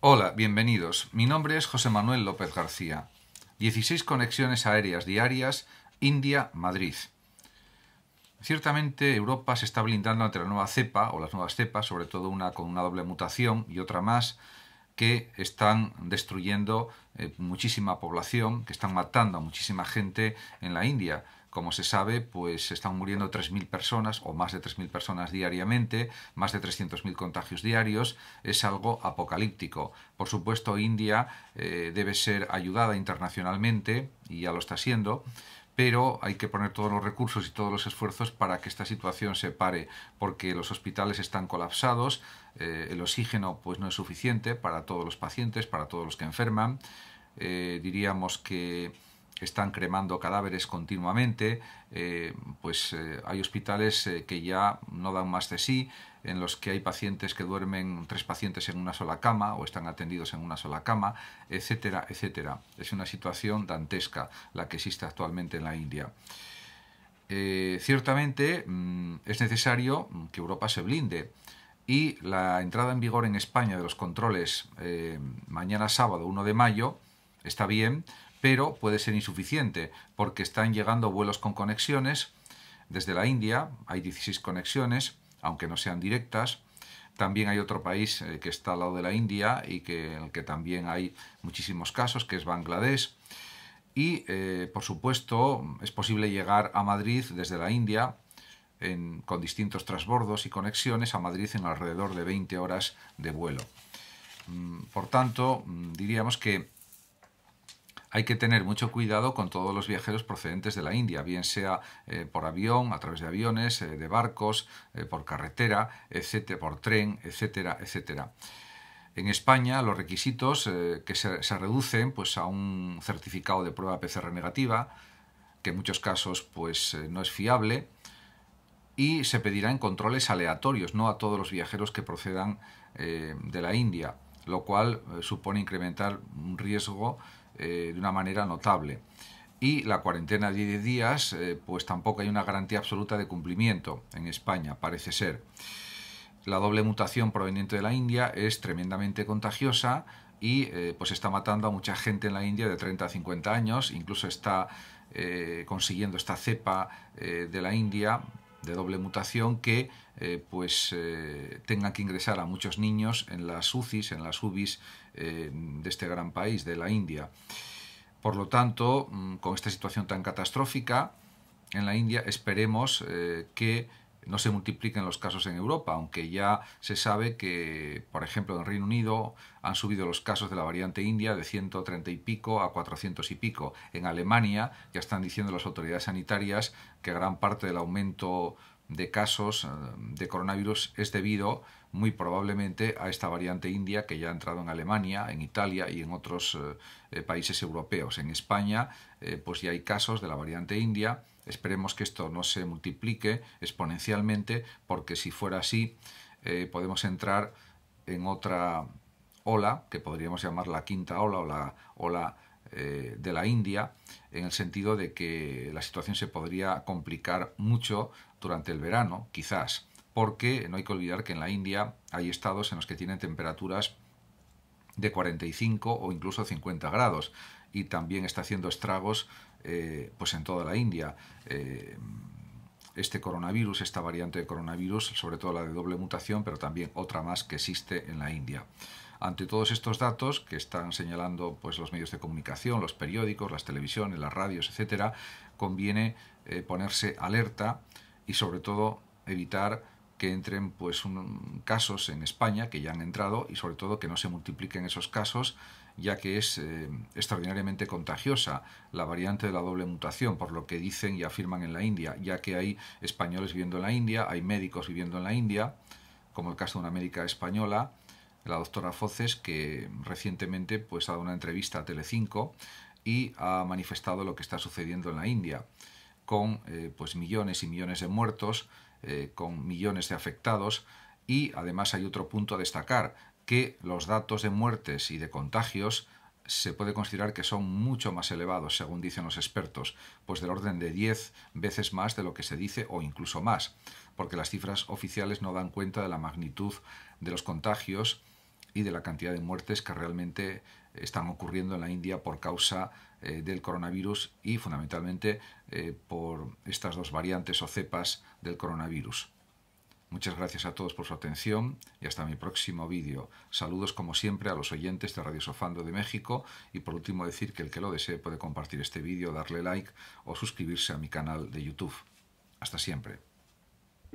Hola, bienvenidos. Mi nombre es José Manuel López García. 16 conexiones aéreas diarias, India, Madrid. Ciertamente Europa se está blindando ante la nueva cepa o las nuevas cepas, sobre todo una con una doble mutación y otra más, que están destruyendo eh, muchísima población, que están matando a muchísima gente en la India. Como se sabe, pues están muriendo 3.000 personas o más de 3.000 personas diariamente, más de 300.000 contagios diarios. Es algo apocalíptico. Por supuesto, India eh, debe ser ayudada internacionalmente y ya lo está siendo pero hay que poner todos los recursos y todos los esfuerzos para que esta situación se pare, porque los hospitales están colapsados, eh, el oxígeno pues no es suficiente para todos los pacientes, para todos los que enferman. Eh, diríamos que están cremando cadáveres continuamente, eh, pues eh, hay hospitales eh, que ya no dan más de sí, en los que hay pacientes que duermen tres pacientes en una sola cama o están atendidos en una sola cama, etcétera, etcétera. Es una situación dantesca la que existe actualmente en la India. ciertamente mm, es necesario que Europa se blinde y la entrada en vigor en España de los controles mañana sábado 1 de mayo está bien, pero puede ser insuficiente porque están llegando vuelos con conexiones desde la India, hay 16 conexiones, aunque no sean directas. También hay otro país eh, que está al lado de la India y que, en el que también hay muchísimos casos, que es Bangladesh. Y, eh, por supuesto, es posible llegar a Madrid desde la India con distintos transbordos y conexiones a Madrid en alrededor de 20 horas de vuelo. Mm, por tanto, mm, diríamos que hay que tener mucho cuidado con todos los viajeros procedentes de la India, bien sea eh, por avión, a través de aviones, eh, de barcos, eh, por carretera, etcétera, por tren, etcétera, etcétera. En España los requisitos que se, reducen pues, a un certificado de prueba PCR negativa, que en muchos casos pues, no es fiable, y se pedirán controles aleatorios, no a todos los viajeros que procedan de la India, lo cual supone incrementar un riesgo eh, de una manera notable. Y la cuarentena de 10 días, eh, pues tampoco hay una garantía absoluta de cumplimiento en España, parece ser. La doble mutación proveniente de la India es tremendamente contagiosa y eh, pues está matando a mucha gente en la India de 30 a 50 años, incluso está consiguiendo esta cepa de la India de doble mutación que eh, pues eh, tengan que ingresar a muchos niños en las UCIs, en las UBIs eh, de este gran país, de la India. Por lo tanto, mm, con esta situación tan catastrófica en la India, esperemos que no se multipliquen los casos en Europa, aunque ya se sabe que, por ejemplo, en Reino Unido han subido los casos de la variante india de 130 y pico a 400 y pico. En Alemania ya están diciendo las autoridades sanitarias que gran parte del aumento de casos eh, de coronavirus es debido muy probablemente a esta variante india que ya ha entrado en Alemania, en Italia y en otros eh, eh, países europeos. En España pues ya hay casos de la variante india Esperemos que esto no se multiplique exponencialmente porque si fuera así eh, podemos entrar en otra ola, que podríamos llamar la quinta ola o la ola eh, de la India, en el sentido de que la situación se podría complicar mucho durante el verano, quizás, porque no hay que olvidar que en la India hay estados en los que tienen temperaturas de 45 o incluso 50 grados y también está haciendo estragos eh, pues en toda la India. Eh, este coronavirus, esta variante de coronavirus, sobre todo la de doble mutación, pero también otra más que existe en la India. Ante todos estos datos que están señalando pues, los medios de comunicación, los periódicos, las televisiones, las radios, etc., conviene eh, ponerse alerta y sobre todo evitar que entren pues un, casos en España que ya han entrado y sobre todo que no se multipliquen esos casos ya que es eh, extraordinariamente contagiosa la variante de la doble mutación, por lo que dicen y afirman en la India, ya que hay españoles viviendo en la India, hay médicos viviendo en la India, como el caso de una médica española, la doctora Foces, que recientemente pues, ha dado una entrevista a Telecinco y ha manifestado lo que está sucediendo en la India, con eh, pues, millones y millones de muertos, eh, con millones de afectados y además hay otro punto a destacar, que los datos de muertes y de contagios se puede considerar que son mucho más elevados, según dicen los expertos, pues del orden de 10 veces más de lo que se dice o incluso más, porque las cifras oficiales no dan cuenta de la magnitud de los contagios y de la cantidad de muertes que realmente están ocurriendo en la India por causa eh, del coronavirus y fundamentalmente eh, por estas dos variantes o cepas del coronavirus. Muchas gracias a todos por su atención y hasta mi próximo vídeo. Saludos como siempre a los oyentes de Radio Sofando de México y por último decir que el que lo desee puede compartir este vídeo, darle like o suscribirse a mi canal de YouTube. Hasta siempre.